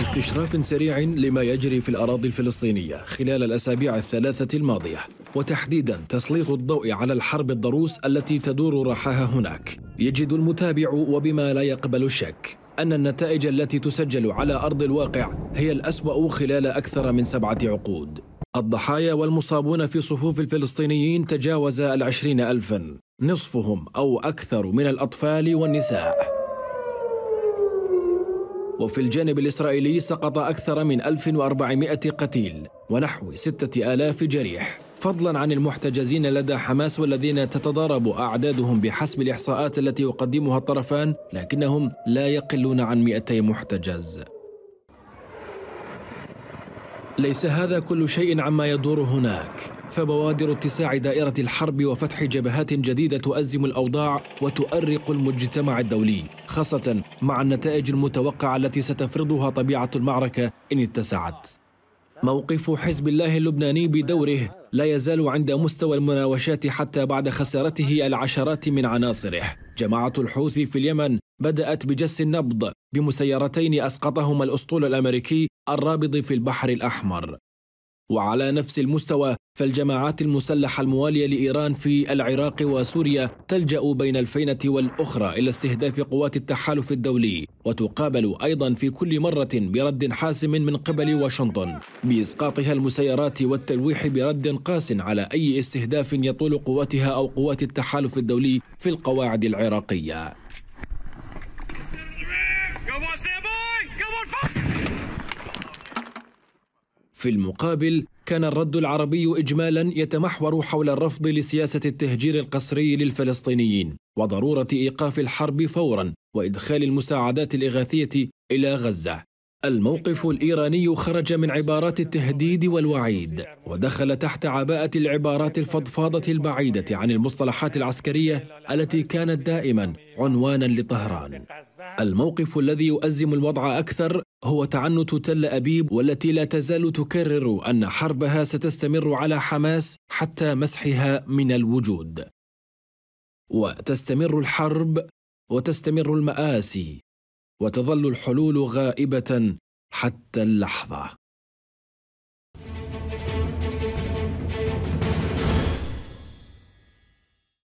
استشراف سريع لما يجري في الأراضي الفلسطينية خلال الأسابيع الثلاثة الماضية وتحديدا تسليط الضوء على الحرب الضروس التي تدور رحاها هناك يجد المتابع وبما لا يقبل الشك أن النتائج التي تسجل على أرض الواقع هي الأسوأ خلال أكثر من سبعة عقود الضحايا والمصابون في صفوف الفلسطينيين تجاوز العشرين ألفاً نصفهم أو أكثر من الأطفال والنساء وفي الجانب الإسرائيلي سقط أكثر من 1400 قتيل ونحو 6000 جريح فضلا عن المحتجزين لدى حماس والذين تتضارب أعدادهم بحسب الإحصاءات التي يقدمها الطرفان لكنهم لا يقلون عن 200 محتجز ليس هذا كل شيء عما يدور هناك فبوادر اتساع دائرة الحرب وفتح جبهات جديدة تؤزم الأوضاع وتؤرق المجتمع الدولي خاصة مع النتائج المتوقعة التي ستفرضها طبيعة المعركة إن اتسعت موقف حزب الله اللبناني بدوره لا يزال عند مستوى المناوشات حتى بعد خسارته العشرات من عناصره جماعة الحوثي في اليمن بدأت بجس النبض بمسيرتين أسقطهما الأسطول الأمريكي الرابض في البحر الأحمر وعلى نفس المستوى فالجماعات المسلحة الموالية لإيران في العراق وسوريا تلجأ بين الفينة والأخرى إلى استهداف قوات التحالف الدولي وتقابل أيضا في كل مرة برد حاسم من قبل واشنطن بإسقاطها المسيرات والتلويح برد قاس على أي استهداف يطول قواتها أو قوات التحالف الدولي في القواعد العراقية في المقابل كان الرد العربي اجمالا يتمحور حول الرفض لسياسه التهجير القسري للفلسطينيين وضروره ايقاف الحرب فورا وادخال المساعدات الاغاثيه الى غزه الموقف الايراني خرج من عبارات التهديد والوعيد ودخل تحت عباءه العبارات الفضفاضه البعيده عن المصطلحات العسكريه التي كانت دائما عنوانا لطهران الموقف الذي يؤزم الوضع اكثر هو تعنت تل أبيب والتي لا تزال تكرر أن حربها ستستمر على حماس حتى مسحها من الوجود وتستمر الحرب وتستمر المآسي وتظل الحلول غائبة حتى اللحظة